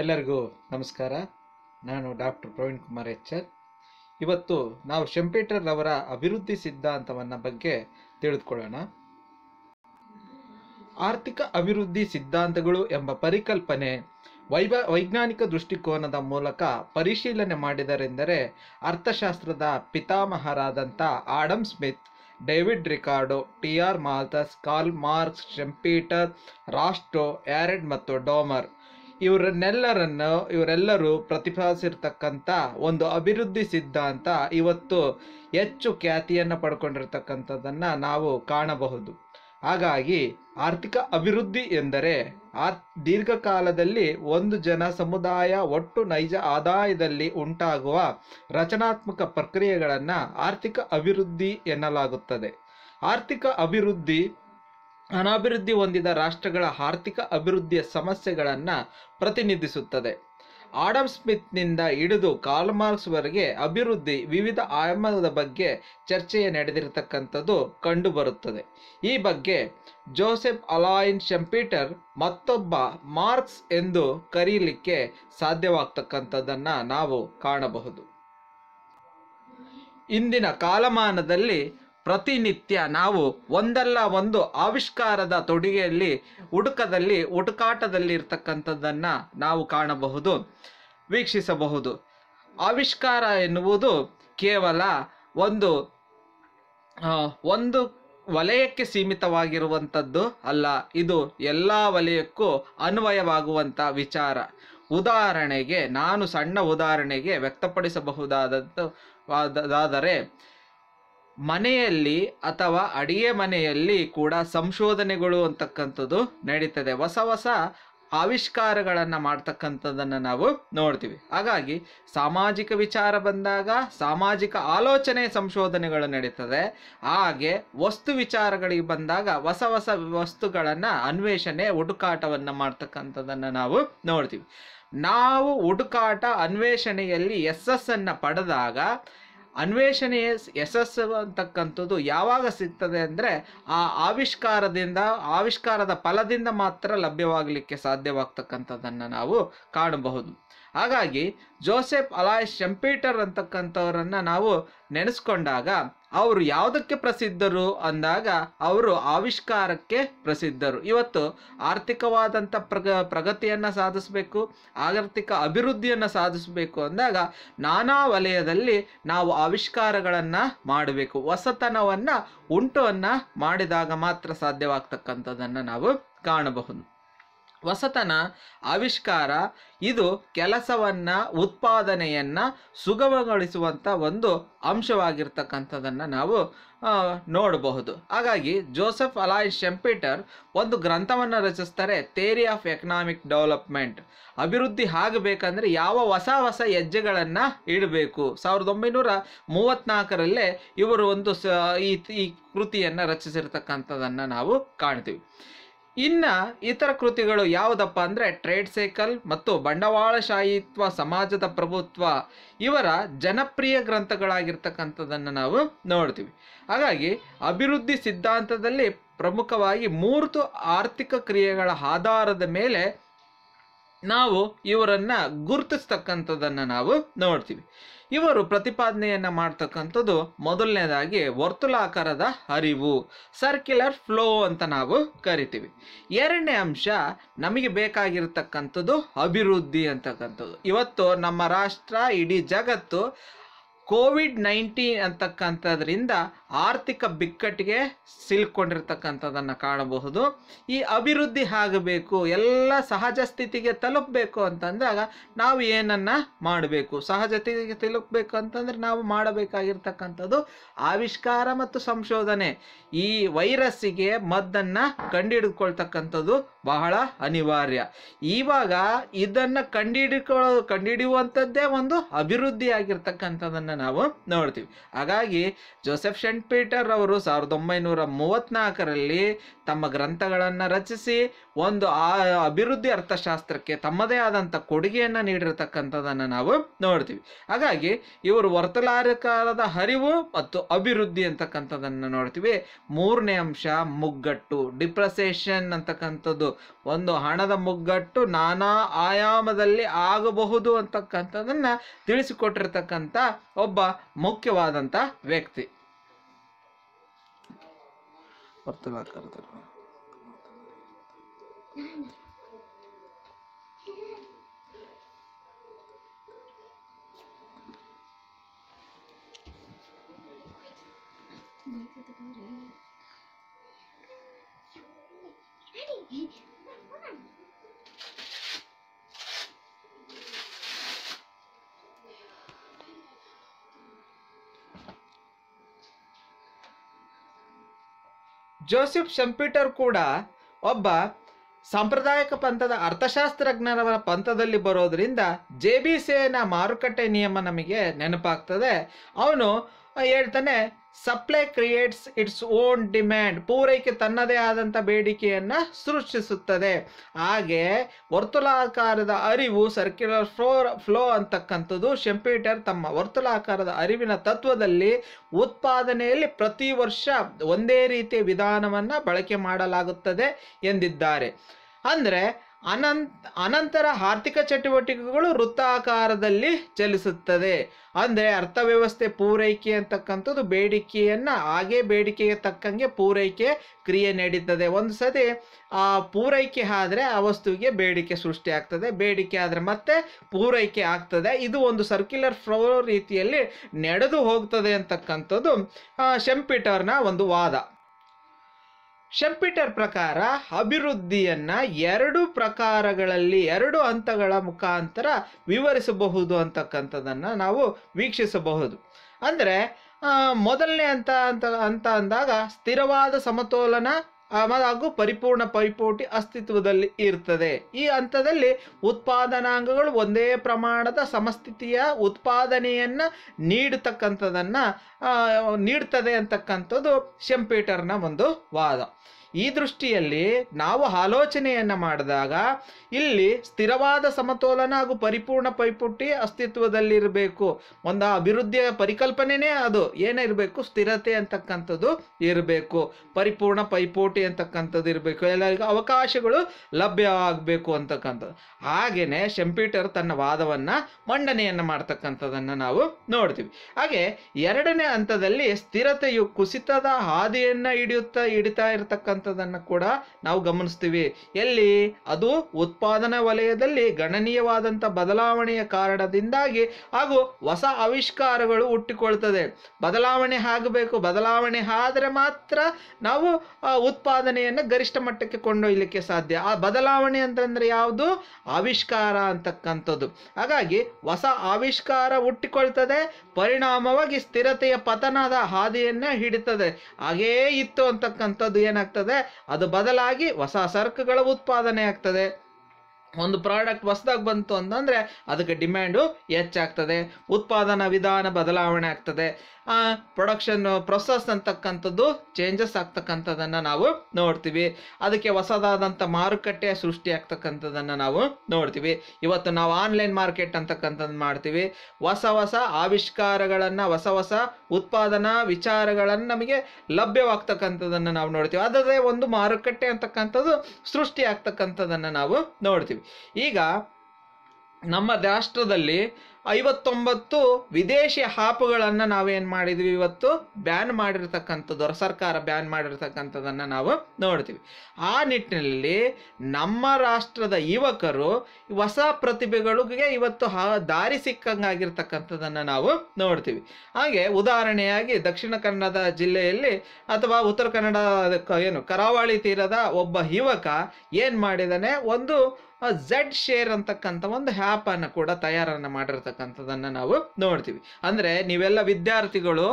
ಎಲ್ಲರಿಗೂ ನಮಸ್ಕಾರ ನಾನು ಡಾಕ್ಟರ್ ಪ್ರವೀಣ್ ಕುಮಾರ್ ಎಚ್ಚರ್ ಇವತ್ತು ನಾವು ಶೆಂಪೇಟರ್ ಅವರ ಅಭಿವೃದ್ಧಿ ಸಿದ್ಧಾಂತವನ್ನು ಬಗ್ಗೆ ತಿಳಿದುಕೊಳ್ಳೋಣ ಆರ್ಥಿಕ ಅಭಿವೃದ್ಧಿ ಸಿದ್ಧಾಂತಗಳು ಎಂಬ ಪರಿಕಲ್ಪನೆ ವೈವ ವೈಜ್ಞಾನಿಕ ದೃಷ್ಟಿಕೋನದ ಮೂಲಕ ಪರಿಶೀಲನೆ ಮಾಡಿದರೆಂದರೆ ಅರ್ಥಶಾಸ್ತ್ರದ ಪಿತಾಮಹರಾದಂಥ Adam Smith David Ricardo T R Malthus Karl Marx Schumpeter Rostow Harrod ಮತ್ತು ಡೋಮರ್ ಇವರನ್ನೆಲ್ಲರನ್ನು ಇವರೆಲ್ಲರೂ ಪ್ರತಿಪಾದಿಸಿರ್ತಕ್ಕಂಥ ಒಂದು ಅಭಿವೃದ್ಧಿ ಸಿದ್ಧಾಂತ ಇವತ್ತು ಹೆಚ್ಚು ಖ್ಯಾತಿಯನ್ನು ಪಡ್ಕೊಂಡಿರ್ತಕ್ಕಂಥದ್ದನ್ನು ನಾವು ಕಾಣಬಹುದು ಹಾಗಾಗಿ ಆರ್ಥಿಕ ಅಭಿವೃದ್ಧಿ ಎಂದರೆ ಆ ದೀರ್ಘಕಾಲದಲ್ಲಿ ಒಂದು ಜನ ಸಮುದಾಯ ಒಟ್ಟು ನೈಜ ಆದಾಯದಲ್ಲಿ ಉಂಟಾಗುವ ರಚನಾತ್ಮಕ ಪ್ರಕ್ರಿಯೆಗಳನ್ನು ಆರ್ಥಿಕ ಅಭಿವೃದ್ಧಿ ಎನ್ನಲಾಗುತ್ತದೆ ಆರ್ಥಿಕ ಅಭಿವೃದ್ಧಿ ಅನಾಭಿವೃದ್ಧಿ ಹೊಂದಿದ ರಾಷ್ಟ್ರಗಳ ಆರ್ಥಿಕ ಅಭಿವೃದ್ಧಿಯ ಸಮಸ್ಯೆಗಳನ್ನು ಪ್ರತಿನಿಧಿಸುತ್ತದೆ ಆಡಮ್ ಸ್ಮಿತ್ನಿಂದ ಹಿಡಿದು ಕಾಲ್ಮಾರ್ಕ್ಸ್ವರೆಗೆ ಅಭಿವೃದ್ಧಿ ವಿವಿಧ ಆಯಾಮದ ಬಗ್ಗೆ ಚರ್ಚೆಯ ನಡೆದಿರತಕ್ಕಂಥದ್ದು ಕಂಡುಬರುತ್ತದೆ ಈ ಬಗ್ಗೆ ಜೋಸೆಫ್ ಅಲಾಯಿನ್ ಶಂಪೀಟರ್ ಮತ್ತೊಬ್ಬ ಮಾರ್ಕ್ಸ್ ಎಂದು ಕರೀಲಿಕ್ಕೆ ಸಾಧ್ಯವಾಗ್ತಕ್ಕಂಥದ್ದನ್ನು ನಾವು ಕಾಣಬಹುದು ಇಂದಿನ ಕಾಲಮಾನದಲ್ಲಿ ಪ್ರತಿನಿತ್ಯ ನಾವು ಒಂದಲ್ಲ ಒಂದು ಆವಿಷ್ಕಾರದ ತೊಡುಗೆಯಲ್ಲಿ ಹುಡುಕದಲ್ಲಿ ಹುಡುಕಾಟದಲ್ಲಿ ಇರ್ತಕ್ಕಂಥದ್ದನ್ನು ನಾವು ಕಾಣಬಹುದು ವೀಕ್ಷಿಸಬಹುದು ಆವಿಷ್ಕಾರ ಎನ್ನುವುದು ಕೇವಲ ಒಂದು ಒಂದು ವಲಯಕ್ಕೆ ಸೀಮಿತವಾಗಿರುವಂಥದ್ದು ಅಲ್ಲ ಇದು ಎಲ್ಲ ವಲಯಕ್ಕೂ ಅನ್ವಯವಾಗುವಂಥ ವಿಚಾರ ಉದಾಹರಣೆಗೆ ನಾನು ಸಣ್ಣ ಉದಾಹರಣೆಗೆ ವ್ಯಕ್ತಪಡಿಸಬಹುದಾದದ್ದು ಆದರೆ ಮನೆಯಲ್ಲಿ ಅಥವಾ ಅಡಿಗೆ ಮನೆಯಲ್ಲಿ ಕೂಡ ಸಂಶೋಧನೆಗಳು ಅಂತಕ್ಕಂಥದ್ದು ನಡೀತದೆ ಹೊಸ ಹೊಸ ಆವಿಷ್ಕಾರಗಳನ್ನು ಮಾಡ್ತಕ್ಕಂಥದ್ದನ್ನು ನಾವು ನೋಡ್ತೀವಿ ಹಾಗಾಗಿ ಸಾಮಾಜಿಕ ವಿಚಾರ ಬಂದಾಗ ಸಾಮಾಜಿಕ ಆಲೋಚನೆ ಸಂಶೋಧನೆಗಳು ನಡೀತದೆ ಹಾಗೆ ವಸ್ತು ವಿಚಾರಗಳಿಗೆ ಬಂದಾಗ ಹೊಸ ಹೊಸ ವಸ್ತುಗಳನ್ನು ಅನ್ವೇಷಣೆ ಹುಡುಕಾಟವನ್ನು ಮಾಡ್ತಕ್ಕಂಥದ್ದನ್ನು ನಾವು ನೋಡ್ತೀವಿ ನಾವು ಹುಡುಕಾಟ ಅನ್ವೇಷಣೆಯಲ್ಲಿ ಯಶಸ್ಸನ್ನು ಪಡೆದಾಗ ಅನ್ವೇಷಣೆ ಯಶಸ್ಸು ಅಂತಕ್ಕಂಥದ್ದು ಯಾವಾಗ ಸಿಗ್ತದೆ ಅಂದರೆ ಆ ಆವಿಷ್ಕಾರದಿಂದ ಆವಿಷ್ಕಾರದ ಫಲದಿಂದ ಮಾತ್ರ ಲಭ್ಯವಾಗಲಿಕ್ಕೆ ಸಾಧ್ಯವಾಗ್ತಕ್ಕಂಥದ್ದನ್ನು ನಾವು ಕಾಣಬಹುದು ಹಾಗಾಗಿ ಜೋಸೆಫ್ ಅಲಾಯ್ ಶೆಂಪೀಟರ್ ಅಂತಕ್ಕಂಥವರನ್ನು ನಾವು ನೆನೆಸ್ಕೊಂಡಾಗ ಅವರು ಯಾವುದಕ್ಕೆ ಪ್ರಸಿದ್ಧರು ಅಂದಾಗ ಅವರು ಆವಿಷ್ಕಾರಕ್ಕೆ ಪ್ರಸಿದ್ಧರು ಇವತ್ತು ಆರ್ಥಿಕವಾದಂಥ ಪ್ರಗ ಪ್ರಗತಿಯನ್ನು ಸಾಧಿಸಬೇಕು ಆರ್ಥಿಕ ಅಭಿವೃದ್ಧಿಯನ್ನು ಸಾಧಿಸಬೇಕು ಅಂದಾಗ ನಾನಾ ವಲಯದಲ್ಲಿ ನಾವು ಆವಿಷ್ಕಾರಗಳನ್ನು ಮಾಡಬೇಕು ಹೊಸತನವನ್ನು ಉಂಟನ್ನು ಮಾಡಿದಾಗ ಮಾತ್ರ ಸಾಧ್ಯವಾಗ್ತಕ್ಕಂಥದ್ದನ್ನು ನಾವು ಕಾಣಬಹುದು ಹೊಸತನ ಆವಿಷ್ಕಾರ ಇದು ಕೆಲಸವನ್ನು ಉತ್ಪಾದನೆಯನ್ನು ಸುಗಮಗೊಳಿಸುವಂಥ ಒಂದು ಅಂಶವಾಗಿರ್ತಕ್ಕಂಥದ್ದನ್ನು ನಾವು ನೋಡಬಹುದು ಹಾಗಾಗಿ ಜೋಸೆಫ್ ಅಲಾಯ್ ಶೆಂಪೀಟರ್ ಒಂದು ಗ್ರಂಥವನ್ನು ರಚಿಸ್ತಾರೆ ಥೇರಿ ಆಫ್ ಎಕನಾಮಿಕ್ ಡೆವಲಪ್ಮೆಂಟ್ ಅಭಿವೃದ್ಧಿ ಆಗಬೇಕಂದ್ರೆ ಯಾವ ಹೊಸ ಹೊಸ ಹೆಜ್ಜೆಗಳನ್ನು ಇಡಬೇಕು ಸಾವಿರದ ಒಂಬೈನೂರ ಮೂವತ್ತ್ನಾಲ್ಕರಲ್ಲೇ ಇವರು ಒಂದು ಸ ಈ ಕೃತಿಯನ್ನು ರಚಿಸಿರ್ತಕ್ಕಂಥದ್ದನ್ನು ನಾವು ಕಾಣ್ತೀವಿ ಇನ್ನು ಇತರ ಕೃತಿಗಳು ಯಾವುದಪ್ಪ ಅಂದರೆ ಟ್ರೇಡ್ ಸೈಕಲ್ ಮತ್ತು ಬಂಡವಾಳಶಾಹಿತ್ವ ಸಮಾಜದ ಪ್ರಭುತ್ವ ಇವರ ಜನಪ್ರಿಯ ಗ್ರಂಥಗಳಾಗಿರ್ತಕ್ಕಂಥದ್ದನ್ನು ನಾವು ನೋಡ್ತೀವಿ ಹಾಗಾಗಿ ಅಭಿವೃದ್ಧಿ ಸಿದ್ಧಾಂತದಲ್ಲಿ ಪ್ರಮುಖವಾಗಿ ಮೂರ್ತು ಆರ್ಥಿಕ ಕ್ರಿಯೆಗಳ ಆಧಾರದ ಮೇಲೆ ನಾವು ಇವರನ್ನು ಗುರುತಿಸ್ತಕ್ಕಂಥದ್ದನ್ನು ನಾವು ನೋಡ್ತೀವಿ ಇವರು ಪ್ರತಿಪಾದನೆಯನ್ನು ಮಾಡ್ತಕ್ಕಂಥದ್ದು ಮೊದಲನೇದಾಗಿ ವರ್ತುಲಾಕಾರದ ಅರಿವು ಸರ್ಕ್ಯುಲರ್ ಫ್ಲೋ ಅಂತ ನಾವು ಕರಿತೀವಿ ಎರಡನೇ ಅಂಶ ನಮಗೆ ಬೇಕಾಗಿರತಕ್ಕಂಥದ್ದು ಅಭಿವೃದ್ಧಿ ಅಂತಕ್ಕಂಥದ್ದು ಇವತ್ತು ನಮ್ಮ ರಾಷ್ಟ್ರ ಇಡೀ ಜಗತ್ತು ಕೋವಿಡ್ ನೈನ್ಟೀನ್ ಅಂತಕ್ಕಂಥದ್ರಿಂದ ಆರ್ಥಿಕ ಬಿಕ್ಕಟ್ಟಿಗೆ ಸಿಲ್ಕೊಂಡಿರ್ತಕ್ಕಂಥದ್ದನ್ನು ಕಾಣಬಹುದು ಈ ಅಭಿವೃದ್ಧಿ ಆಗಬೇಕು ಎಲ್ಲ ಸಹಜ ಸ್ಥಿತಿಗೆ ತಲುಪಬೇಕು ಅಂತಂದಾಗ ನಾವು ಏನನ್ನು ಮಾಡಬೇಕು ಸಹಜ ಸ್ಥಿತಿಗೆ ತಲುಪಬೇಕು ಅಂತಂದರೆ ನಾವು ಮಾಡಬೇಕಾಗಿರ್ತಕ್ಕಂಥದ್ದು ಆವಿಷ್ಕಾರ ಮತ್ತು ಸಂಶೋಧನೆ ಈ ವೈರಸ್ಸಿಗೆ ಮದ್ದನ್ನು ಕಂಡುಹಿಡಿದುಕೊಳ್ತಕ್ಕಂಥದ್ದು ಬಹಳ ಅನಿವಾರ್ಯ ಇವಾಗ ಇದನ್ನು ಕಂಡುಹಿಡಿಕೊಳ್ಳೋ ಕಂಡುಹಿಡಿಯುವಂಥದ್ದೇ ಒಂದು ಅಭಿವೃದ್ಧಿ ಆಗಿರ್ತಕ್ಕಂಥದ್ದನ್ನು ನಾವು ನೋಡ್ತೀವಿ ಹಾಗಾಗಿ ಜೋಸೆಫ್ ಶೆಂಟ್ ಪೀಟರ್ ಅವರು ಸಾವಿರದ ಒಂಬೈನೂರ ಮೂವತ್ನಾಲ್ಕರಲ್ಲಿ ತಮ್ಮ ಗ್ರಂಥಗಳನ್ನು ರಚಿಸಿ ಒಂದು ಆ ಅಭಿವೃದ್ಧಿ ಅರ್ಥಶಾಸ್ತ್ರಕ್ಕೆ ತಮ್ಮದೇ ಆದಂಥ ಕೊಡುಗೆಯನ್ನು ನೀಡಿರತಕ್ಕಂಥದ್ದನ್ನು ನಾವು ನೋಡ್ತೀವಿ ಹಾಗಾಗಿ ಇವರು ಕಾಲದ ಹರಿವು ಮತ್ತು ಅಭಿವೃದ್ಧಿ ಅಂತಕ್ಕಂಥದ್ದನ್ನು ನೋಡ್ತೀವಿ ಮೂರನೇ ಅಂಶ ಮುಗ್ಗಟ್ಟು ಡಿಪ್ರೆಸೇಷನ್ ಅಂತಕ್ಕಂಥದ್ದು ಒಂದು ಹಣದ ಮುಗ್ಗಟ್ಟು ನಾನಾ ಆಯಾಮದಲ್ಲಿ ಆಗಬಹುದು ಅಂತಕ್ಕಂಥದ್ದನ್ನು ತಿಳಿಸಿಕೊಟ್ಟಿರ್ತಕ್ಕಂಥ ಒಬ್ಬ ಮುಖ್ಯವಾದಂಥ ವ್ಯಕ್ತಿ ಜೋಸೆಫ್ ಶಂಪೀಟರ್ ಕೂಡ ಒಬ್ಬ ಸಾಂಪ್ರದಾಯಿಕ ಪಂಥದ ಅರ್ಥಶಾಸ್ತ್ರಜ್ಞರವರ ಪಂಥದಲ್ಲಿ ಬರೋದರಿಂದ ಜೆ ಬಿ ಸೇನ ಮಾರುಕಟ್ಟೆ ನಿಯಮ ನಮಗೆ ನೆನಪಾಗ್ತದೆ ಅವನು ಹೇಳ್ತಾನೆ supply creates its own demand ಪೂರೈಕೆ ತನ್ನದೇ ಆದಂಥ ಬೇಡಿಕೆಯನ್ನು ಸೃಷ್ಟಿಸುತ್ತದೆ ಹಾಗೆ ವರ್ತುಲಾಕಾರದ ಅರಿವು ಸರ್ಕ್ಯುಲರ್ ಫ್ಲೋ ಫ್ಲೋ ಅಂತಕ್ಕಂಥದ್ದು ಶೆಂಪ್ಯೂಟರ್ ತಮ್ಮ ವರ್ತುಲಾಕಾರದ ಅರಿವಿನ ತತ್ವದಲ್ಲಿ ಉತ್ಪಾದನೆಯಲ್ಲಿ ಪ್ರತಿ ವರ್ಷ ಒಂದೇ ರೀತಿಯ ವಿಧಾನವನ್ನು ಬಳಕೆ ಮಾಡಲಾಗುತ್ತದೆ ಎಂದಿದ್ದಾರೆ ಅಂದರೆ ಅನಂತ ಅನಂತರ ಆರ್ಥಿಕ ಚಟುವಟಿಕೆಗಳು ವೃತ್ತಾಕಾರದಲ್ಲಿ ಚಲಿಸುತ್ತದೆ ಅಂದರೆ ಅರ್ಥವ್ಯವಸ್ಥೆ ಪೂರೈಕೆ ಅಂತಕ್ಕಂಥದ್ದು ಬೇಡಿಕೆಯನ್ನು ಹಾಗೇ ಬೇಡಿಕೆಗೆ ತಕ್ಕಂಗೆ ಪೂರೈಕೆ ಕ್ರಿಯೆ ನಡೀತದೆ ಒಂದು ಸತಿ ಆ ಪೂರೈಕೆ ಆದರೆ ಆ ವಸ್ತುವಿಗೆ ಬೇಡಿಕೆ ಸೃಷ್ಟಿ ಆಗ್ತದೆ ಬೇಡಿಕೆ ಆದರೆ ಮತ್ತೆ ಪೂರೈಕೆ ಆಗ್ತದೆ ಇದು ಒಂದು ಸರ್ಕ್ಯುಲರ್ ಫ್ಲೋ ರೀತಿಯಲ್ಲಿ ನಡೆದು ಹೋಗ್ತದೆ ಅಂತಕ್ಕಂಥದ್ದು ಶೆಂಪಿಟರ್ನ ಒಂದು ವಾದ ಶೆಂಪಿಟರ್ ಪ್ರಕಾರ ಅಭಿವೃದ್ಧಿಯನ್ನು ಎರಡು ಪ್ರಕಾರಗಳಲ್ಲಿ ಎರಡು ಹಂತಗಳ ಮುಖಾಂತರ ವಿವರಿಸಬಹುದು ಅಂತಕ್ಕಂಥದ್ದನ್ನು ನಾವು ವೀಕ್ಷಿಸಬಹುದು ಅಂದರೆ ಮೊದಲನೇ ಹಂತ ಅಂತ ಅಂತ ಅಂದಾಗ ಸ್ಥಿರವಾದ ಸಮತೋಲನ ಹಾಗೂ ಪರಿಪೂರ್ಣ ಪೈಪೋಟಿ ಅಸ್ತಿತ್ವದಲ್ಲಿ ಇರ್ತದೆ ಈ ಹಂತದಲ್ಲಿ ಉತ್ಪಾದನಾಂಗಗಳು ಒಂದೇ ಪ್ರಮಾಣದ ಸಮಸ್ಥಿತಿಯ ಉತ್ಪಾದನೆಯನ್ನು ನೀಡತಕ್ಕಂಥದ್ದನ್ನು ನೀಡ್ತದೆ ಅಂತಕ್ಕಂಥದ್ದು ಶೆಂಪೀಟರ್ನ ಒಂದು ವಾದ ಈ ದೃಷ್ಟಿಯಲ್ಲಿ ನಾವು ಆಲೋಚನೆಯನ್ನು ಮಾಡಿದಾಗ ಇಲ್ಲಿ ಸ್ಥಿರವಾದ ಸಮತೋಲನ ಹಾಗೂ ಪರಿಪೂರ್ಣ ಪೈಪೋಟಿ ಅಸ್ತಿತ್ವದಲ್ಲಿರಬೇಕು ಒಂದು ಅಭಿವೃದ್ಧಿಯ ಪರಿಕಲ್ಪನೆನೇ ಅದು ಏನಿರಬೇಕು ಸ್ಥಿರತೆ ಅಂತಕ್ಕಂಥದ್ದು ಇರಬೇಕು ಪರಿಪೂರ್ಣ ಪೈಪೋಟಿ ಅಂತಕ್ಕಂಥದ್ದು ಇರಬೇಕು ಎಲ್ಲರಿಗೂ ಅವಕಾಶಗಳು ಲಭ್ಯ ಆಗಬೇಕು ಅಂತಕ್ಕಂಥದ್ದು ಹಾಗೆಯೇ ಶೆಂಪೀಟರ್ ತನ್ನ ವಾದವನ್ನು ಮಂಡನೆಯನ್ನು ಮಾಡ್ತಕ್ಕಂಥದ್ದನ್ನು ನಾವು ನೋಡ್ತೀವಿ ಹಾಗೆ ಎರಡನೇ ಹಂತದಲ್ಲಿ ಸ್ಥಿರತೆಯು ಕುಸಿತದ ಹಾದಿಯನ್ನು ಹಿಡಿಯುತ್ತಾ ಹಿಡಿತಾ ಇರತಕ್ಕಂಥ ಇರುವಂಥದ್ದನ್ನು ಕೂಡ ನಾವು ಗಮನಿಸ್ತೀವಿ ಎಲ್ಲಿ ಅದು ಉತ್ಪಾದನಾ ವಲಯದಲ್ಲಿ ಗಣನೀಯವಾದಂಥ ಬದಲಾವಣೆಯ ಕಾರಣದಿಂದಾಗಿ ಹಾಗೂ ಹೊಸ ಆವಿಷ್ಕಾರಗಳು ಹುಟ್ಟಿಕೊಳ್ತದೆ ಬದಲಾವಣೆ ಆಗಬೇಕು ಬದಲಾವಣೆ ಆದರೆ ಮಾತ್ರ ನಾವು ಉತ್ಪಾದನೆಯನ್ನು ಗರಿಷ್ಠ ಮಟ್ಟಕ್ಕೆ ಕೊಂಡೊಯ್ಯಲಿಕ್ಕೆ ಸಾಧ್ಯ ಆ ಬದಲಾವಣೆ ಅಂತಂದರೆ ಯಾವುದು ಆವಿಷ್ಕಾರ ಅಂತಕ್ಕಂಥದ್ದು ಹಾಗಾಗಿ ಹೊಸ ಆವಿಷ್ಕಾರ ಹುಟ್ಟಿಕೊಳ್ತದೆ ಪರಿಣಾಮವಾಗಿ ಸ್ಥಿರತೆಯ ಪತನದ ಹಾದಿಯನ್ನು ಹಿಡಿತದೆ ಹಾಗೇ ಇತ್ತು ಅಂತಕ್ಕಂಥದ್ದು ಏನಾಗ್ತದೆ ಅದು ಬದಲಾಗಿ ಹೊಸ ಸರಕುಗಳ ಉತ್ಪಾದನೆ ಆಗ್ತದೆ ಒಂದು ಪ್ರಾಡಕ್ಟ್ ಹೊಸದಾಗಿ ಬಂತು ಅಂತಂದರೆ ಅದಕ್ಕೆ ಡಿಮ್ಯಾಂಡು ಹೆಚ್ಚಾಗ್ತದೆ ಉತ್ಪಾದನಾ ವಿಧಾನ ಬದಲಾವಣೆ ಆಗ್ತದೆ ಆ ಪ್ರೊಡಕ್ಷನ್ ಪ್ರೊಸೆಸ್ ಅಂತಕ್ಕಂಥದ್ದು ಚೇಂಜಸ್ ಆಗ್ತಕ್ಕಂಥದ್ದನ್ನು ನಾವು ನೋಡ್ತೀವಿ ಅದಕ್ಕೆ ಹೊಸದಾದಂಥ ಮಾರುಕಟ್ಟೆ ಸೃಷ್ಟಿ ಆಗ್ತಕ್ಕಂಥದ್ದನ್ನು ನಾವು ನೋಡ್ತೀವಿ ಇವತ್ತು ನಾವು ಆನ್ಲೈನ್ ಮಾರ್ಕೆಟ್ ಅಂತಕ್ಕಂಥದ್ದು ಮಾಡ್ತೀವಿ ಹೊಸ ಹೊಸ ಆವಿಷ್ಕಾರಗಳನ್ನು ಹೊಸ ಹೊಸ ಉತ್ಪಾದನಾ ವಿಚಾರಗಳನ್ನು ನಮಗೆ ಲಭ್ಯವಾಗ್ತಕ್ಕಂಥದ್ದನ್ನು ನಾವು ನೋಡ್ತೀವಿ ಅದರದೇ ಒಂದು ಮಾರುಕಟ್ಟೆ ಅಂತಕ್ಕಂಥದ್ದು ಸೃಷ್ಟಿ ಆಗ್ತಕ್ಕಂಥದ್ದನ್ನು ನಾವು ನೋಡ್ತೀವಿ ಈಗ ನಮ್ಮ ರಾಷ್ಟ್ರದಲ್ಲಿ ಐವತ್ತೊಂಬತ್ತು ವಿದೇಶಿ ಹಾಪುಗಳನ್ನು ನಾವೇನು ಮಾಡಿದ್ವಿ ಇವತ್ತು ಬ್ಯಾನ್ ಮಾಡಿರ್ತಕ್ಕಂಥದ್ದು ಸರ್ಕಾರ ಬ್ಯಾನ್ ಮಾಡಿರ್ತಕ್ಕಂಥದ್ದನ್ನು ನಾವು ನೋಡ್ತೀವಿ ಆ ನಿಟ್ಟಿನಲ್ಲಿ ನಮ್ಮ ರಾಷ್ಟ್ರದ ಯುವಕರು ಹೊಸ ಪ್ರತಿಭೆಗಳಿಗೆ ಇವತ್ತು ದಾರಿ ಸಿಕ್ಕಂಗಾಗಿರ್ತಕ್ಕಂಥದ್ದನ್ನು ನಾವು ನೋಡ್ತೀವಿ ಹಾಗೆ ಉದಾಹರಣೆಯಾಗಿ ದಕ್ಷಿಣ ಕನ್ನಡ ಜಿಲ್ಲೆಯಲ್ಲಿ ಅಥವಾ ಉತ್ತರ ಕನ್ನಡ ಏನು ಕರಾವಳಿ ತೀರದ ಒಬ್ಬ ಯುವಕ ಏನು ಮಾಡಿದಾನೆ ಒಂದು ಝಡ್ ಶೇರ್ ಅಂತಕ್ಕಂಥ ಒಂದು ಹ್ಯಾಪನ್ನು ಕೂಡ ತಯಾರನ್ನು ಮಾಡಿರ್ತಕ್ಕಂಥದ್ದನ್ನು ನಾವು ನೋಡ್ತೀವಿ ಅಂದರೆ ನೀವೆಲ್ಲ ವಿದ್ಯಾರ್ಥಿಗಳು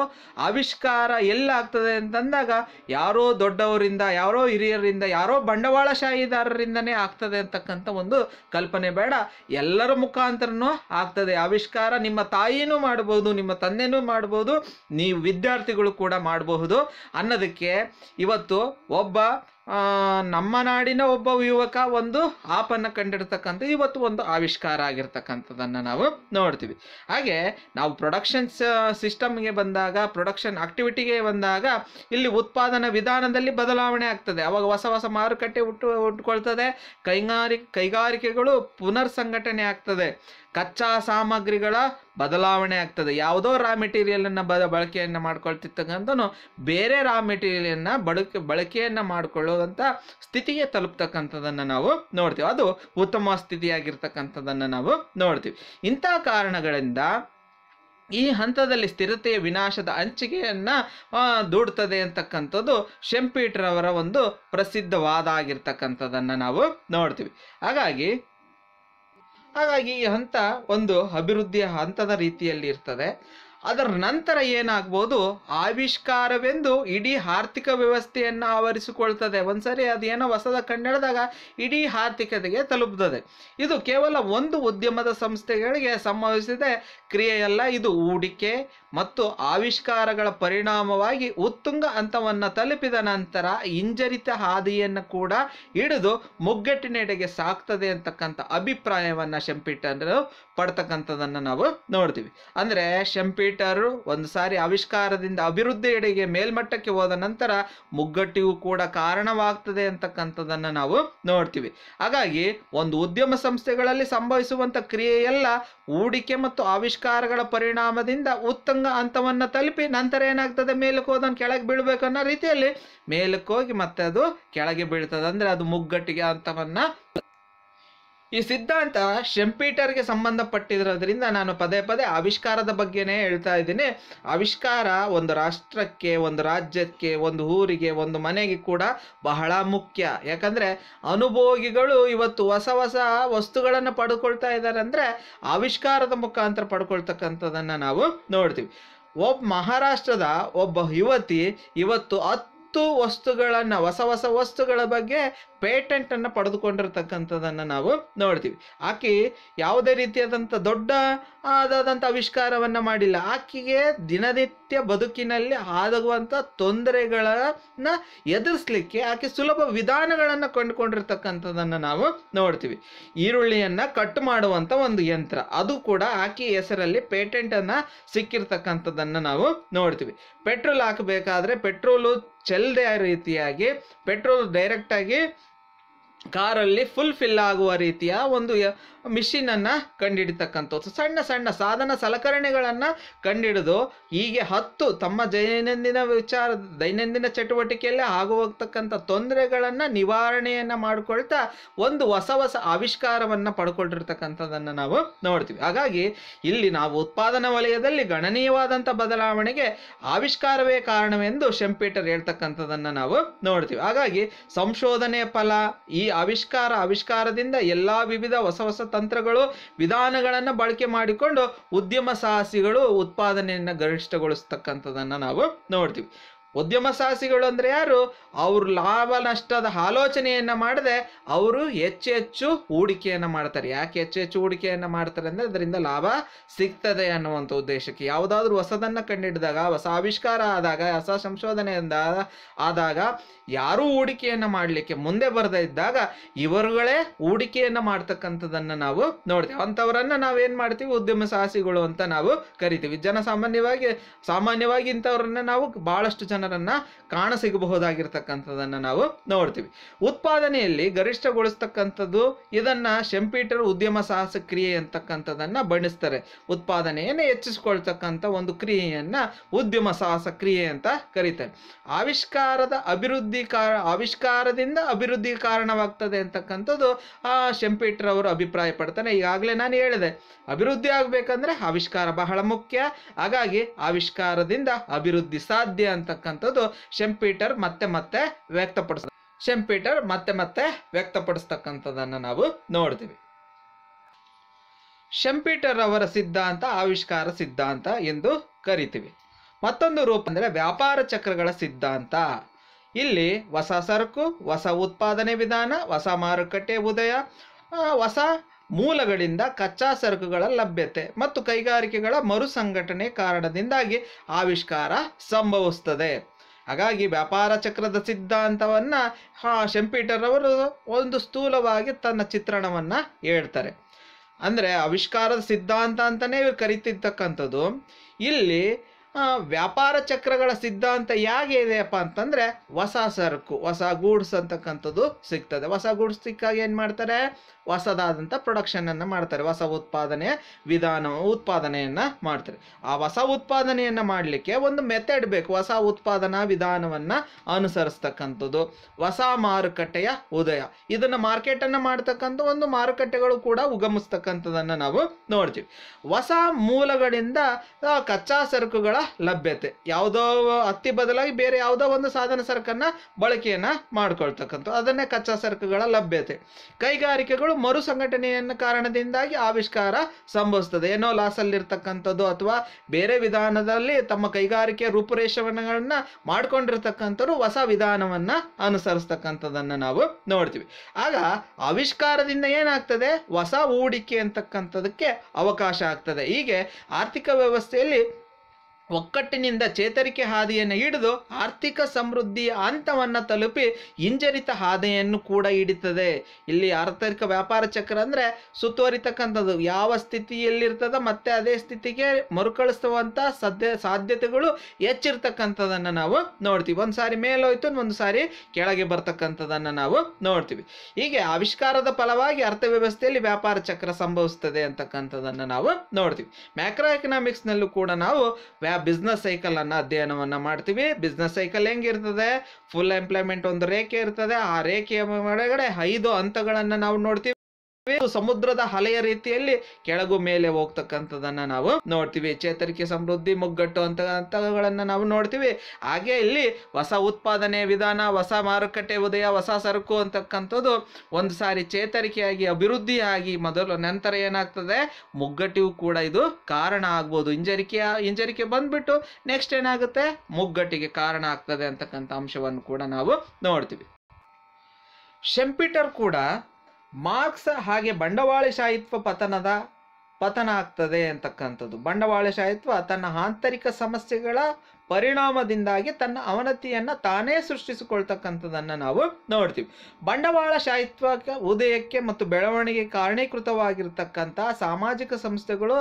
ಆವಿಷ್ಕಾರ ಎಲ್ಲಾಗ್ತದೆ ಅಂತಂದಾಗ ಯಾರೋ ದೊಡ್ಡವರಿಂದ ಯಾರೋ ಹಿರಿಯರಿಂದ ಯಾರೋ ಬಂಡವಾಳಶಾಹಿದಾರರಿಂದನೇ ಆಗ್ತದೆ ಅಂತಕ್ಕಂಥ ಒಂದು ಕಲ್ಪನೆ ಬೇಡ ಎಲ್ಲರ ಮುಖಾಂತರನೂ ಆಗ್ತದೆ ಆವಿಷ್ಕಾರ ನಿಮ್ಮ ತಾಯಿನೂ ಮಾಡ್ಬೋದು ನಿಮ್ಮ ತಂದೆನೂ ಮಾಡ್ಬೋದು ನೀವು ವಿದ್ಯಾರ್ಥಿಗಳು ಕೂಡ ಮಾಡಬಹುದು ಅನ್ನೋದಕ್ಕೆ ಇವತ್ತು ಒಬ್ಬ ನಮ್ಮ ನಾಡಿನ ಒಬ್ಬ ಯುವಕ ಒಂದು ಆಪನ್ನು ಕಂಡಿರ್ತಕ್ಕಂಥ ಇವತ್ತು ಒಂದು ಆವಿಷ್ಕಾರ ಆಗಿರ್ತಕ್ಕಂಥದ್ದನ್ನು ನಾವು ನೋಡ್ತೀವಿ ಹಾಗೆ ನಾವು ಪ್ರೊಡಕ್ಷನ್ ಸಿಸ್ಟಮ್ಗೆ ಬಂದಾಗ ಪ್ರೊಡಕ್ಷನ್ ಆಕ್ಟಿವಿಟಿಗೆ ಬಂದಾಗ ಇಲ್ಲಿ ಉತ್ಪಾದನಾ ವಿಧಾನದಲ್ಲಿ ಬದಲಾವಣೆ ಆಗ್ತದೆ ಅವಾಗ ಹೊಸ ಹೊಸ ಮಾರುಕಟ್ಟೆ ಹುಟ್ಟು ಹುಟ್ಟುಕೊಳ್ತದೆ ಕೈಗಾರಿಕೆ ಕೈಗಾರಿಕೆಗಳು ಪುನರ್ ಸಂಘಟನೆ ಆಗ್ತದೆ ಕಚ್ಚಾ ಸಾಮಗ್ರಿಗಳ ಬದಲಾವಣೆ ಆಗ್ತದೆ ಯಾವುದೋ ರಾ ಮೆಟೀರಿಯಲನ್ನು ಬ ಬಳಕೆಯನ್ನು ಮಾಡ್ಕೊಳ್ತಿರ್ತಕ್ಕಂಥನು ಬೇರೆ ರಾ ಮೆಟೀರಿಯಲನ್ನು ಬಳಕೆ ಬಳಕೆಯನ್ನು ಮಾಡಿಕೊಳ್ಳುವಂಥ ಸ್ಥಿತಿಗೆ ತಲುಪ್ತಕ್ಕಂಥದ್ದನ್ನು ನಾವು ನೋಡ್ತೀವಿ ಅದು ಉತ್ತಮ ಸ್ಥಿತಿಯಾಗಿರ್ತಕ್ಕಂಥದ್ದನ್ನು ನಾವು ನೋಡ್ತೀವಿ ಇಂಥ ಕಾರಣಗಳಿಂದ ಈ ಹಂತದಲ್ಲಿ ಸ್ಥಿರತೆಯ ವಿನಾಶದ ಹಂಚಿಕೆಯನ್ನು ದೂಡ್ತದೆ ಅಂತಕ್ಕಂಥದ್ದು ಶೆಂಪೀಟ್ರವರ ಒಂದು ಪ್ರಸಿದ್ಧವಾದ ಆಗಿರ್ತಕ್ಕಂಥದ್ದನ್ನು ನಾವು ನೋಡ್ತೀವಿ ಹಾಗಾಗಿ ಹಾಗಾಗಿ ಈ ಹಂತ ಒಂದು ಅಭಿವೃದ್ಧಿಯ ಹಂತದ ರೀತಿಯಲ್ಲಿ ಇರ್ತದೆ ಅದರ ನಂತರ ಏನಾಗ್ಬೋದು ಆವಿಷ್ಕಾರವೆಂದು ಇಡೀ ಆರ್ಥಿಕ ವ್ಯವಸ್ಥೆಯನ್ನು ಆವರಿಸಿಕೊಳ್ತದೆ ಒಂದ್ಸರಿ ಅದೇನೋ ಹೊಸದ ಕಣ್ಣೆಳೆದಾಗ ಇಡೀ ಆರ್ಥಿಕತೆಗೆ ತಲುಪುತ್ತದೆ ಇದು ಕೇವಲ ಒಂದು ಉದ್ಯಮದ ಸಂಸ್ಥೆಗಳಿಗೆ ಸಂಭವಿಸಿದ ಕ್ರಿಯೆಯಲ್ಲ ಇದು ಹೂಡಿಕೆ ಮತ್ತು ಆವಿಷ್ಕಾರಗಳ ಪರಿಣಾಮವಾಗಿ ಉತ್ತುಂಗ ಹಂತವನ್ನು ತಲುಪಿದ ನಂತರ ಹಿಂಜರಿತ ಹಾದಿಯನ್ನು ಕೂಡ ಹಿಡಿದು ಮುಗ್ಗಟ್ಟಿನೆಡೆಗೆ ಸಾಕ್ತದೆ ಅಂತಕ್ಕಂಥ ಅಭಿಪ್ರಾಯವನ್ನು ಶಂಪಿಟ್ಟನ್ನು ಪಡ್ತಕ್ಕಂಥದ್ದನ್ನು ನಾವು ನೋಡ್ತೀವಿ ಅಂದರೆ ಶಂಪಿ ಒಂದು ಸಾರಿ ಆವಿಷ್ಕಾರದಿಂದ ಅಭಿವೃದ್ಧಿಯೆಡೆಗೆ ಮೇಲ್ಮಟ್ಟಕ್ಕೆ ಹೋದ ನಂತರ ಮುಗ್ಗಟ್ಟಿಗೂ ಕೂಡ ಕಾರಣವಾಗ್ತದೆ ಅಂತಕ್ಕಂಥದ್ದನ್ನು ನಾವು ನೋಡ್ತೀವಿ ಹಾಗಾಗಿ ಒಂದು ಉದ್ಯಮ ಸಂಸ್ಥೆಗಳಲ್ಲಿ ಸಂಭವಿಸುವಂಥ ಕ್ರಿಯೆಯೆಲ್ಲ ಹೂಡಿಕೆ ಮತ್ತು ಆವಿಷ್ಕಾರಗಳ ಪರಿಣಾಮದಿಂದ ಉತ್ತಂಗ ಹಂತವನ್ನ ತಲುಪಿ ನಂತರ ಏನಾಗ್ತದೆ ಮೇಲಕ್ಕೆ ಹೋದನ್ ಕೆಳಗೆ ಬೀಳ್ಬೇಕು ಅನ್ನೋ ರೀತಿಯಲ್ಲಿ ಮೇಲಕ್ಕೆ ಹೋಗಿ ಮತ್ತೆ ಅದು ಕೆಳಗೆ ಬೀಳ್ತದೆ ಅಂದ್ರೆ ಅದು ಮುಗ್ಗಟ್ಟಿಗೆ ಹಂತವನ್ನು ಈ ಸಿದ್ಧಾಂತ ಶೆಂಪೀಟರ್ಗೆ ಸಂಬಂಧಪಟ್ಟಿರೋದ್ರಿಂದ ನಾನು ಪದೇ ಪದೇ ಆವಿಷ್ಕಾರದ ಬಗ್ಗೆನೇ ಹೇಳ್ತಾ ಇದ್ದೀನಿ ಆವಿಷ್ಕಾರ ಒಂದು ರಾಷ್ಟ್ರಕ್ಕೆ ಒಂದು ರಾಜ್ಯಕ್ಕೆ ಒಂದು ಊರಿಗೆ ಒಂದು ಮನೆಗೆ ಕೂಡ ಬಹಳ ಮುಖ್ಯ ಯಾಕಂದರೆ ಅನುಭೋಗಿಗಳು ಇವತ್ತು ಹೊಸ ಹೊಸ ವಸ್ತುಗಳನ್ನು ಪಡ್ಕೊಳ್ತಾ ಇದ್ದಾರೆ ಅಂದರೆ ಆವಿಷ್ಕಾರದ ಮುಖಾಂತರ ಪಡ್ಕೊಳ್ತಕ್ಕಂಥದ್ದನ್ನು ನಾವು ನೋಡ್ತೀವಿ ಒಬ್ಬ ಮಹಾರಾಷ್ಟ್ರದ ಒಬ್ಬ ಯುವತಿ ಇವತ್ತು ಹತ್ತು ಹತ್ತು ವಸ್ತುಗಳನ್ನು ಹೊಸ ಹೊಸ ವಸ್ತುಗಳ ಬಗ್ಗೆ ಪೇಟೆಂಟನ್ನು ಪಡೆದುಕೊಂಡಿರ್ತಕ್ಕಂಥದ್ದನ್ನು ನಾವು ನೋಡ್ತೀವಿ ಆಕೆ ಯಾವುದೇ ರೀತಿಯಾದಂಥ ದೊಡ್ಡ ಆದಾದಂಥ ಆವಿಷ್ಕಾರವನ್ನು ಮಾಡಿಲ್ಲ ಆಕೆಗೆ ದಿನನಿತ್ಯ ಬದುಕಿನಲ್ಲಿ ಆಗುವಂಥ ತೊಂದರೆಗಳನ್ನು ಎದುರಿಸಲಿಕ್ಕೆ ಆಕೆ ಸುಲಭ ವಿಧಾನಗಳನ್ನು ಕಂಡುಕೊಂಡಿರ್ತಕ್ಕಂಥದ್ದನ್ನು ನಾವು ನೋಡ್ತೀವಿ ಈರುಳ್ಳಿಯನ್ನು ಕಟ್ ಮಾಡುವಂಥ ಒಂದು ಯಂತ್ರ ಅದು ಕೂಡ ಆಕೆ ಹೆಸರಲ್ಲಿ ಪೇಟೆಂಟನ್ನು ಸಿಕ್ಕಿರ್ತಕ್ಕಂಥದ್ದನ್ನು ನಾವು ನೋಡ್ತೀವಿ ಪೆಟ್ರೋಲ್ ಹಾಕಬೇಕಾದ್ರೆ ಪೆಟ್ರೋಲು ಚೆಲ್ಲದೆ ಆ ರೀತಿಯಾಗಿ ಪೆಟ್ರೋಲ್ ಡೈರೆಕ್ಟಾಗಿ ಕಾರಲ್ಲಿ ಫಿಲ್ ಆಗುವ ರೀತಿಯ ಒಂದು ಮಿಷಿನನ್ನು ಕಂಡುಹಿಡಿತಕ್ಕಂಥದ್ದು ಸಣ್ಣ ಸಣ್ಣ ಸಾಧನ ಸಲಕರಣೆಗಳನ್ನು ಕಂಡಿಡಿದು ಹೀಗೆ ಹತ್ತು ತಮ್ಮ ದೈನಂದಿನ ವಿಚಾರ ದೈನಂದಿನ ಚಟುವಟಿಕೆಯಲ್ಲೇ ಹೋಗ್ತಕ್ಕಂಥ ತೊಂದರೆಗಳನ್ನು ನಿವಾರಣೆಯನ್ನು ಮಾಡಿಕೊಳ್ತಾ ಒಂದು ಹೊಸ ಹೊಸ ಆವಿಷ್ಕಾರವನ್ನು ಪಡ್ಕೊಂಡಿರ್ತಕ್ಕಂಥದ್ದನ್ನು ನಾವು ನೋಡ್ತೀವಿ ಹಾಗಾಗಿ ಇಲ್ಲಿ ನಾವು ಉತ್ಪಾದನಾ ವಲಯದಲ್ಲಿ ಗಣನೀಯವಾದಂಥ ಬದಲಾವಣೆಗೆ ಆವಿಷ್ಕಾರವೇ ಕಾರಣವೆಂದು ಶೆಂಪೀಟರ್ ಹೇಳ್ತಕ್ಕಂಥದ್ದನ್ನು ನಾವು ನೋಡ್ತೀವಿ ಹಾಗಾಗಿ ಸಂಶೋಧನೆ ಫಲ ಈ ಆವಿಷ್ಕಾರ ಆವಿಷ್ಕಾರದಿಂದ ಎಲ್ಲಾ ವಿವಿಧ ಹೊಸ ಹೊಸ ತಂತ್ರಗಳು ವಿಧಾನಗಳನ್ನು ಬಳಕೆ ಮಾಡಿಕೊಂಡು ಉದ್ಯಮ ಸಾಹಸಿಗಳು ಉತ್ಪಾದನೆಯನ್ನ ಗರಿಷ್ಠಗೊಳಿಸ್ತಕ್ಕಂಥದ್ದನ್ನು ನಾವು ನೋಡ್ತೀವಿ ಉದ್ಯಮ ಸಾಹಸಿಗಳು ಅಂದರೆ ಯಾರು ಅವರು ಲಾಭ ನಷ್ಟದ ಆಲೋಚನೆಯನ್ನು ಮಾಡದೆ ಅವರು ಹೆಚ್ಚು ಹೆಚ್ಚು ಹೂಡಿಕೆಯನ್ನು ಮಾಡ್ತಾರೆ ಯಾಕೆ ಹೆಚ್ಚು ಹೆಚ್ಚು ಹೂಡಿಕೆಯನ್ನು ಮಾಡ್ತಾರೆ ಅಂದರೆ ಅದರಿಂದ ಲಾಭ ಸಿಗ್ತದೆ ಅನ್ನುವಂಥ ಉದ್ದೇಶಕ್ಕೆ ಯಾವುದಾದ್ರೂ ಹೊಸದನ್ನು ಕಂಡಿಡಿದಾಗ ಹೊಸ ಆವಿಷ್ಕಾರ ಆದಾಗ ಹೊಸ ಸಂಶೋಧನೆಯಿಂದ ಆದಾಗ ಯಾರೂ ಹೂಡಿಕೆಯನ್ನು ಮಾಡಲಿಕ್ಕೆ ಮುಂದೆ ಬರದೇ ಇದ್ದಾಗ ಇವರುಗಳೇ ಹೂಡಿಕೆಯನ್ನು ಮಾಡ್ತಕ್ಕಂಥದ್ದನ್ನು ನಾವು ನೋಡ್ತೇವೆ ಅಂಥವರನ್ನು ನಾವೇನು ಮಾಡ್ತೀವಿ ಉದ್ಯಮ ಸಾಹಸಿಗಳು ಅಂತ ನಾವು ಕರಿತೀವಿ ಜನ ಸಾಮಾನ್ಯವಾಗಿ ಇಂಥವ್ರನ್ನ ನಾವು ಭಾಳಷ್ಟು ಜನ ಜನರನ್ನ ನಾವು ನೋಡ್ತೀವಿ ಉತ್ಪಾದನೆಯಲ್ಲಿ ಗರಿಷ್ಠಗೊಳಿಸ್ತಕ್ಕಂಥದ್ದು ಇದನ್ನ ಶೆಂಪೀಟರ್ ಉದ್ಯಮ ಸಾಹಸ ಕ್ರಿಯೆ ಅಂತಕ್ಕಂಥದ್ದನ್ನು ಬಣ್ಣಿಸ್ತಾರೆ ಉತ್ಪಾದನೆಯನ್ನು ಹೆಚ್ಚಿಸಿಕೊಳ್ತಕ್ಕಂಥ ಒಂದು ಕ್ರಿಯೆಯನ್ನ ಉದ್ಯಮ ಸಾಹಸ ಕ್ರಿಯೆ ಅಂತ ಕರೀತಾರೆ ಆವಿಷ್ಕಾರದ ಅಭಿವೃದ್ಧಿ ಕಾರ ಆವಿಷ್ಕಾರದಿಂದ ಅಭಿವೃದ್ಧಿ ಕಾರಣವಾಗ್ತದೆ ಅಂತಕ್ಕಂಥದ್ದು ಆ ಶೆಂಪೀಟರ್ ಅವರು ಅಭಿಪ್ರಾಯ ಪಡ್ತಾನೆ ಈಗಾಗಲೇ ನಾನು ಹೇಳಿದೆ ಅಭಿವೃದ್ಧಿ ಆಗ್ಬೇಕಂದ್ರೆ ಆವಿಷ್ಕಾರ ಬಹಳ ಮುಖ್ಯ ಹಾಗಾಗಿ ಆವಿಷ್ಕಾರದಿಂದ ಅಭಿವೃದ್ಧಿ ಸಾಧ್ಯ ಅಂತ ಅಂತಕ್ಕಂಥದ್ದು ಶೆಂಪೀಟರ್ ಮತ್ತೆ ಮತ್ತೆ ವ್ಯಕ್ತಪಡಿಸ ಶೆಂಪೀಟರ್ ಮತ್ತೆ ಮತ್ತೆ ವ್ಯಕ್ತಪಡಿಸ್ತಕ್ಕಂಥದ್ದನ್ನು ನಾವು ನೋಡ್ತೀವಿ ಶೆಂಪೀಟರ್ ಅವರ ಸಿದ್ಧಾಂತ ಆವಿಷ್ಕಾರ ಸಿದ್ಧಾಂತ ಎಂದು ಕರಿತೀವಿ ಮತ್ತೊಂದು ರೂಪ ಅಂದ್ರೆ ವ್ಯಾಪಾರ ಚಕ್ರಗಳ ಸಿದ್ಧಾಂತ ಇಲ್ಲಿ ಹೊಸ ಸರಕು ಹೊಸ ಉತ್ಪಾದನೆ ವಿಧಾನ ಹೊಸ ಮಾರುಕಟ್ಟೆ ಉದಯ ಹೊಸ ಮೂಲಗಳಿಂದ ಕಚ್ಚಾ ಸರಕುಗಳ ಲಭ್ಯತೆ ಮತ್ತು ಕೈಗಾರಿಕೆಗಳ ಮರುಸಂಘಟನೆ ಕಾರಣದಿಂದಾಗಿ ಆವಿಷ್ಕಾರ ಸಂಭವಿಸ್ತದೆ ಹಾಗಾಗಿ ವ್ಯಾಪಾರ ಚಕ್ರದ ಸಿದ್ಧಾಂತವನ್ನು ಹಾ ಅವರು ಒಂದು ಸ್ಥೂಲವಾಗಿ ತನ್ನ ಚಿತ್ರಣವನ್ನು ಹೇಳ್ತಾರೆ ಅಂದರೆ ಆವಿಷ್ಕಾರದ ಸಿದ್ಧಾಂತ ಅಂತಲೇ ಇವ್ರು ಕರಿತಿರ್ತಕ್ಕಂಥದ್ದು ಇಲ್ಲಿ ವ್ಯಾಪಾರ ಚಕ್ರಗಳ ಸಿದ್ಧಾಂತ ಹೇಗೆ ಇದೆಯಪ್ಪ ಅಂತಂದರೆ ಹೊಸ ಸರಕು ಹೊಸ ಗೂಡ್ಸ್ ಅಂತಕ್ಕಂಥದ್ದು ಸಿಗ್ತದೆ ಹೊಸ ಗೂಡ್ಸ್ ಸಿಕ್ಕಾಗಿ ಏನು ಮಾಡ್ತಾರೆ ಹೊಸದಾದಂಥ ಪ್ರೊಡಕ್ಷನನ್ನು ಮಾಡ್ತಾರೆ ಹೊಸ ಉತ್ಪಾದನೆ ವಿಧಾನ ಉತ್ಪಾದನೆಯನ್ನು ಮಾಡ್ತಾರೆ ಆ ಹೊಸ ಉತ್ಪಾದನೆಯನ್ನು ಮಾಡಲಿಕ್ಕೆ ಒಂದು ಮೆಥಡ್ ಬೇಕು ಹೊಸ ಉತ್ಪಾದನಾ ವಿಧಾನವನ್ನು ಅನುಸರಿಸ್ತಕ್ಕಂಥದ್ದು ಹೊಸ ಮಾರುಕಟ್ಟೆಯ ಉದಯ ಇದನ್ನು ಮಾರ್ಕೆಟನ್ನು ಮಾಡ್ತಕ್ಕಂಥ ಒಂದು ಮಾರುಕಟ್ಟೆಗಳು ಕೂಡ ಉಗಮಿಸ್ತಕ್ಕಂಥದ್ದನ್ನು ನಾವು ನೋಡ್ತೀವಿ ಹೊಸ ಮೂಲಗಳಿಂದ ಕಚ್ಚಾ ಸರಕುಗಳ ಲಭ್ಯತೆ ಯಾವುದೋ ಹತ್ತಿ ಬದಲಾಗಿ ಬೇರೆ ಯಾವುದೋ ಒಂದು ಸಾಧನ ಸರಕನ್ನು ಬಳಕೆಯನ್ನು ಮಾಡ್ಕೊಳ್ತಕ್ಕಂಥ ಅದನ್ನೇ ಕಚ್ಚಾ ಸರಕುಗಳ ಲಭ್ಯತೆ ಕೈಗಾರಿಕೆಗಳು ಮರು ಸಂಘಟನೆಯನ್ನು ಕಾರಣದಿಂದಾಗಿ ಆವಿಷ್ಕಾರ ಸಂಭವಿಸ್ತದೆ ಏನೋ ಲಾಸಲ್ಲಿರ್ತಕ್ಕಂಥದ್ದು ಅಥವಾ ಬೇರೆ ವಿಧಾನದಲ್ಲಿ ತಮ್ಮ ಕೈಗಾರಿಕೆಯ ರೂಪುರೇಷೆಗಳನ್ನು ಮಾಡಿಕೊಂಡಿರ್ತಕ್ಕಂಥವ್ರು ಹೊಸ ವಿಧಾನವನ್ನು ಅನುಸರಿಸ್ತಕ್ಕಂಥದ್ದನ್ನು ನಾವು ನೋಡ್ತೀವಿ ಆಗ ಆವಿಷ್ಕಾರದಿಂದ ಏನಾಗ್ತದೆ ಹೊಸ ಹೂಡಿಕೆ ಅಂತಕ್ಕಂಥದಕ್ಕೆ ಅವಕಾಶ ಆಗ್ತದೆ ಹೀಗೆ ಆರ್ಥಿಕ ವ್ಯವಸ್ಥೆಯಲ್ಲಿ ಒಕ್ಕಟ್ಟಿನಿಂದ ಚೇತರಿಕೆ ಹಾದಿಯನ್ನು ಹಿಡಿದು ಆರ್ಥಿಕ ಸಮೃದ್ಧಿಯ ಹಂತವನ್ನು ತಲುಪಿ ಹಿಂಜರಿತ ಹಾದಿಯನ್ನು ಕೂಡ ಹಿಡಿತದೆ ಇಲ್ಲಿ ಆರ್ಥಿಕ ವ್ಯಾಪಾರ ಚಕ್ರ ಅಂದರೆ ಸುತ್ತುವರಿತಕ್ಕಂಥದ್ದು ಯಾವ ಸ್ಥಿತಿಯಲ್ಲಿರ್ತದ ಮತ್ತೆ ಅದೇ ಸ್ಥಿತಿಗೆ ಮರುಕಳಿಸುವಂಥ ಸದ್ಯ ಸಾಧ್ಯತೆಗಳು ಹೆಚ್ಚಿರ್ತಕ್ಕಂಥದ್ದನ್ನು ನಾವು ನೋಡ್ತೀವಿ ಒಂದು ಸಾರಿ ಮೇಲೋಯ್ತು ಒಂದು ಸಾರಿ ಕೆಳಗೆ ಬರ್ತಕ್ಕಂಥದ್ದನ್ನು ನಾವು ನೋಡ್ತೀವಿ ಹೀಗೆ ಆವಿಷ್ಕಾರದ ಫಲವಾಗಿ ಅರ್ಥವ್ಯವಸ್ಥೆಯಲ್ಲಿ ವ್ಯಾಪಾರ ಚಕ್ರ ಸಂಭವಿಸ್ತದೆ ಅಂತಕ್ಕಂಥದ್ದನ್ನು ನಾವು ನೋಡ್ತೀವಿ ಮ್ಯಾಕ್ರೋ ಎಕನಾಮಿಕ್ಸ್ನಲ್ಲೂ ಕೂಡ ನಾವು ವ್ಯಾ ಬಿಸ್ನೆಸ್ ಸೈಕಲ್ ಅನ್ನ ಅಧ್ಯಯನವನ್ನ ಮಾಡ್ತೀವಿ ಬಿಸ್ನೆಸ್ ಸೈಕಲ್ ಹೆಂಗಿರ್ತದೆ ಫುಲ್ ಎಂಪ್ಲಾಯ್ಮೆಂಟ್ ಒಂದು ರೇಖೆ ಇರ್ತದೆ ಆ ರೇಖೆಯ ಒಳಗಡೆ ಐದು ಹಂತಗಳನ್ನ ನಾವು ನೋಡ್ತೀವಿ ಸಮುದ್ರದ ಹಲೆಯ ರೀತಿಯಲ್ಲಿ ಕೆಳಗು ಮೇಲೆ ಹೋಗ್ತಕ್ಕಂಥದನ್ನ ನಾವು ನೋಡ್ತೀವಿ ಚೇತರಿಕೆ ಸಮೃದ್ಧಿ ಮುಗ್ಗಟ್ಟು ಅಂತ ಅಂತಗಳನ್ನ ನಾವು ನೋಡ್ತೀವಿ ಹಾಗೆ ಇಲ್ಲಿ ಹೊಸ ಉತ್ಪಾದನೆ ವಿಧಾನ ಹೊಸ ಮಾರುಕಟ್ಟೆ ಉದಯ ಹೊಸ ಸರಕು ಅಂತಕ್ಕಂಥದ್ದು ಒಂದು ಸಾರಿ ಚೇತರಿಕೆಯಾಗಿ ಅಭಿವೃದ್ಧಿಯಾಗಿ ಮೊದಲು ನಂತರ ಏನಾಗ್ತದೆ ಮುಗ್ಗಟ್ಟಿಗೂ ಕೂಡ ಇದು ಕಾರಣ ಆಗ್ಬೋದು ಹಿಂಜರಿಕೆ ಹಿಂಜರಿಕೆ ಬಂದ್ಬಿಟ್ಟು ನೆಕ್ಸ್ಟ್ ಏನಾಗುತ್ತೆ ಮುಗ್ಗಟ್ಟಿಗೆ ಕಾರಣ ಆಗ್ತದೆ ಅಂತಕ್ಕಂಥ ಅಂಶವನ್ನು ಕೂಡ ನಾವು ನೋಡ್ತೀವಿ ಶೆಂಪಿಟರ್ ಕೂಡ ಮಾರ್ಕ್ಸ್ ಹಾಗೆ ಬಂಡವಾಳಶಾಹಿತ್ವ ಪತನದ ಪತನ ಆಗ್ತದೆ ಅಂತಕ್ಕಂಥದ್ದು ಬಂಡವಾಳಶಾಹಿತ್ವ ತನ್ನ ಆಂತರಿಕ ಸಮಸ್ಯೆಗಳ ಪರಿಣಾಮದಿಂದಾಗಿ ತನ್ನ ಅವನತಿಯನ್ನು ತಾನೇ ಸೃಷ್ಟಿಸಿಕೊಳ್ತಕ್ಕಂಥದ್ದನ್ನು ನಾವು ನೋಡ್ತೀವಿ ಬಂಡವಾಳ ಶಾಹಿತ್ವಕ್ಕೆ ಉದಯಕ್ಕೆ ಮತ್ತು ಬೆಳವಣಿಗೆ ಕಾರಣೀಕೃತವಾಗಿರ್ತಕ್ಕಂಥ ಸಾಮಾಜಿಕ ಸಂಸ್ಥೆಗಳು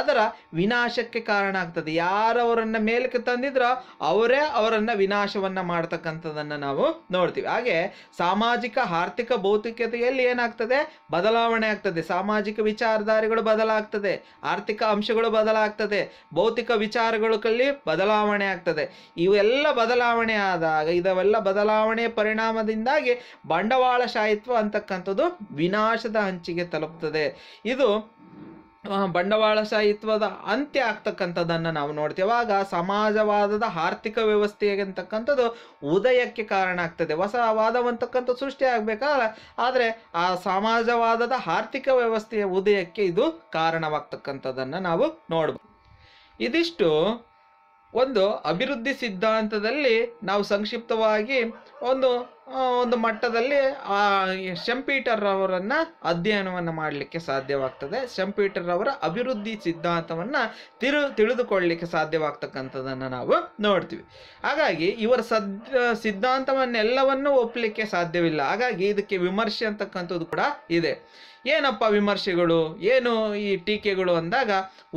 ಅದರ ವಿನಾಶಕ್ಕೆ ಕಾರಣ ಆಗ್ತದೆ ಯಾರವರನ್ನು ಮೇಲಕ್ಕೆ ತಂದಿದ್ರೋ ಅವರೇ ಅವರನ್ನು ವಿನಾಶವನ್ನು ಮಾಡ್ತಕ್ಕಂಥದ್ದನ್ನು ನಾವು ನೋಡ್ತೀವಿ ಹಾಗೆ ಸಾಮಾಜಿಕ ಆರ್ಥಿಕ ಭೌತಿಕತೆಯಲ್ಲಿ ಏನಾಗ್ತದೆ ಬದಲಾವಣೆ ಆಗ್ತದೆ ಸಾಮಾಜಿಕ ವಿಚಾರಧಾರೆಗಳು ಬದಲಾಗ್ತದೆ ಆರ್ಥಿಕ ಅಂಶಗಳು ಬದಲಾಗ್ತದೆ ಭೌತಿಕ ಕಲ್ಲಿ ಬದಲಾವಣೆ ಆಗ್ತದೆ ಇವೆಲ್ಲ ಬದಲಾವಣೆ ಆದಾಗ ಇದವೆಲ್ಲ ಬದಲಾವಣೆ ಪರಿಣಾಮದಿಂದಾಗಿ ಬಂಡವಾಳಶಾಹಿತ್ವ ಅಂತಕ್ಕಂಥದ್ದು ವಿನಾಶದ ಹಂಚಿಗೆ ತಲುಪ್ತದೆ ಇದು ಬಂಡವಾಳಶಾಹಿತ್ವದ ಅಂತ್ಯ ಆಗ್ತಕ್ಕಂಥದ್ದನ್ನು ನಾವು ನೋಡ್ತೇವೆ ಆಗ ಸಮಾಜವಾದದ ಆರ್ಥಿಕ ವ್ಯವಸ್ಥೆಗೆ ಅಂತಕ್ಕಂಥದ್ದು ಉದಯಕ್ಕೆ ಕಾರಣ ಆಗ್ತದೆ ಹೊಸ ವಾದವಂತಕ್ಕಂಥ ಸೃಷ್ಟಿ ಆಗಬೇಕಾದ್ರೆ ಆದರೆ ಆ ಸಮಾಜವಾದದ ಆರ್ಥಿಕ ವ್ಯವಸ್ಥೆಯ ಉದಯಕ್ಕೆ ಇದು ಕಾರಣವಾಗ್ತಕ್ಕಂಥದ್ದನ್ನು ನಾವು ನೋಡ್ಬೋದು ಇದಿಷ್ಟು ಒಂದು ಅಭಿವೃದ್ಧಿ ಸಿದ್ಧಾಂತದಲ್ಲಿ ನಾವು ಸಂಕ್ಷಿಪ್ತವಾಗಿ ಒಂದು ಒಂದು ಮಟ್ಟದಲ್ಲಿ ಆ ಅವರನ್ನು ಅಧ್ಯಯನವನ್ನು ಮಾಡಲಿಕ್ಕೆ ಸಾಧ್ಯವಾಗ್ತದೆ ಅವರ ಅಭಿವೃದ್ಧಿ ಸಿದ್ಧಾಂತವನ್ನು ತಿರು ತಿಳಿದುಕೊಳ್ಳಲಿಕ್ಕೆ ಸಾಧ್ಯವಾಗ್ತಕ್ಕಂಥದ್ದನ್ನು ನಾವು ನೋಡ್ತೀವಿ ಹಾಗಾಗಿ ಇವರ ಸದ್ ಸಿದ್ಧಾಂತವನ್ನೆಲ್ಲವನ್ನೂ ಒಪ್ಪಲಿಕ್ಕೆ ಸಾಧ್ಯವಿಲ್ಲ ಹಾಗಾಗಿ ಇದಕ್ಕೆ ವಿಮರ್ಶೆ ಅಂತಕ್ಕಂಥದ್ದು ಕೂಡ ಇದೆ ಏನಪ್ಪ ವಿಮರ್ಶೆಗಳು ಏನು ಈ ಟೀಕೆಗಳು ಅಂದಾಗ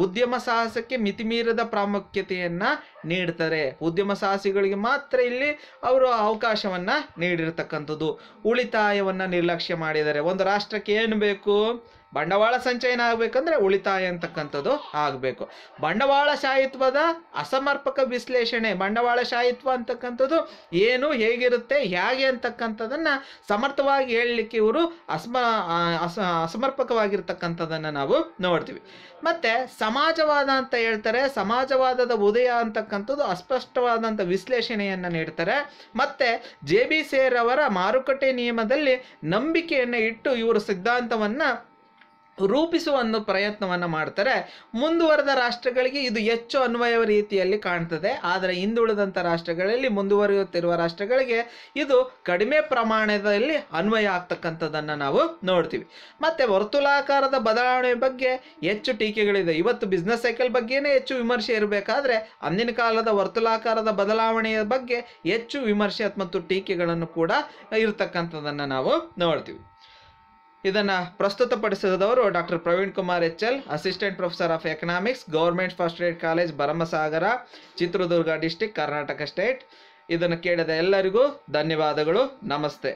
ಉದ್ಯಮ ಸಾಹಸಕ್ಕೆ ಮಿತಿಮೀರದ ಪ್ರಾಮುಖ್ಯತೆಯನ್ನು ನೀಡ್ತಾರೆ ಉದ್ಯಮ ಸಾಹಸಿಗಳಿಗೆ ಮಾತ್ರ ಇಲ್ಲಿ ಅವರು ಅವಕಾಶವನ್ನು ನೀಡಿರತಕ್ಕಂಥದ್ದು ಉಳಿತಾಯವನ್ನು ನಿರ್ಲಕ್ಷ್ಯ ಮಾಡಿದ್ದಾರೆ ಒಂದು ರಾಷ್ಟ್ರಕ್ಕೆ ಏನು ಬೇಕು ಬಂಡವಾಳ ಸಂಚಯನ ಆಗಬೇಕಂದ್ರೆ ಉಳಿತಾಯ ಅಂತಕ್ಕಂಥದ್ದು ಆಗಬೇಕು ಬಂಡವಾಳ ಶಾಹಿತ್ವದ ಅಸಮರ್ಪಕ ವಿಶ್ಲೇಷಣೆ ಬಂಡವಾಳ ಶಾಹಿತ್ವ ಅಂತಕ್ಕಂಥದ್ದು ಏನು ಹೇಗಿರುತ್ತೆ ಹೇಗೆ ಅಂತಕ್ಕಂಥದನ್ನು ಸಮರ್ಥವಾಗಿ ಹೇಳಲಿಕ್ಕೆ ಇವರು ಅಸ್ಮ ಅಸ ಅಸಮರ್ಪಕವಾಗಿರ್ತಕ್ಕಂಥದ್ದನ್ನು ನಾವು ನೋಡ್ತೀವಿ ಮತ್ತು ಸಮಾಜವಾದ ಅಂತ ಹೇಳ್ತಾರೆ ಸಮಾಜವಾದದ ಉದಯ ಅಂತಕ್ಕಂಥ ಅಂತಕ್ಕಂಥದ್ದು ಅಸ್ಪಷ್ಟವಾದಂಥ ವಿಶ್ಲೇಷಣೆಯನ್ನು ನೀಡ್ತಾರೆ ಮತ್ತು ಜೆ ಬಿ ಮಾರುಕಟ್ಟೆ ನಿಯಮದಲ್ಲಿ ನಂಬಿಕೆಯನ್ನು ಇಟ್ಟು ಇವರು ಸಿದ್ಧಾಂತವನ್ನು ರೂಪಿಸುವ ಒಂದು ಪ್ರಯತ್ನವನ್ನು ಮಾಡ್ತಾರೆ ಮುಂದುವರೆದ ರಾಷ್ಟ್ರಗಳಿಗೆ ಇದು ಹೆಚ್ಚು ಅನ್ವಯ ರೀತಿಯಲ್ಲಿ ಕಾಣ್ತದೆ ಆದರೆ ಹಿಂದುಳಿದಂಥ ರಾಷ್ಟ್ರಗಳಲ್ಲಿ ಮುಂದುವರಿಯುತ್ತಿರುವ ರಾಷ್ಟ್ರಗಳಿಗೆ ಇದು ಕಡಿಮೆ ಪ್ರಮಾಣದಲ್ಲಿ ಅನ್ವಯ ಆಗ್ತಕ್ಕಂಥದ್ದನ್ನು ನಾವು ನೋಡ್ತೀವಿ ಮತ್ತು ವರ್ತುಲಾಕಾರದ ಬದಲಾವಣೆ ಬಗ್ಗೆ ಹೆಚ್ಚು ಟೀಕೆಗಳಿದೆ ಇವತ್ತು ಬಿಸ್ನೆಸ್ ಸೈಕಲ್ ಬಗ್ಗೆನೇ ಹೆಚ್ಚು ವಿಮರ್ಶೆ ಇರಬೇಕಾದ್ರೆ ಅಂದಿನ ಕಾಲದ ವರ್ತುಲಾಕಾರದ ಬದಲಾವಣೆಯ ಬಗ್ಗೆ ಹೆಚ್ಚು ವಿಮರ್ಶೆ ಮತ್ತು ಟೀಕೆಗಳನ್ನು ಕೂಡ ಇರತಕ್ಕಂಥದ್ದನ್ನು ನಾವು ನೋಡ್ತೀವಿ ಇದನ್ನು ಪ್ರಸ್ತುತಪಡಿಸಿದವರು doctor Praveen Kumar H L assistant professor of economics government first ಏಡ್ college Bharamasagara Chitradurga district Karnataka state ಇದನ್ನು ಕೇಳಿದ ಎಲ್ಲರಿಗೂ ಧನ್ಯವಾದಗಳು ನಮಸ್ತೆ